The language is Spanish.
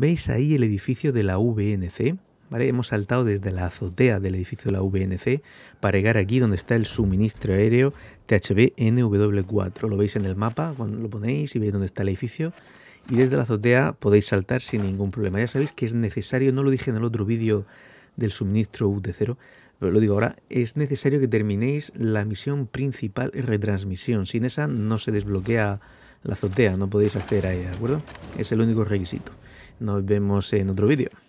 ¿Veis ahí el edificio de la VNC? ¿Vale? Hemos saltado desde la azotea del edificio de la VNC para llegar aquí donde está el suministro aéreo THB NW4. Lo veis en el mapa, cuando lo ponéis y veis dónde está el edificio. Y desde la azotea podéis saltar sin ningún problema. Ya sabéis que es necesario, no lo dije en el otro vídeo del suministro UT0, pero lo digo ahora, es necesario que terminéis la misión principal retransmisión. Sin esa no se desbloquea la azotea, no podéis acceder a ella, ¿de acuerdo? Es el único requisito. Nos vemos en otro vídeo.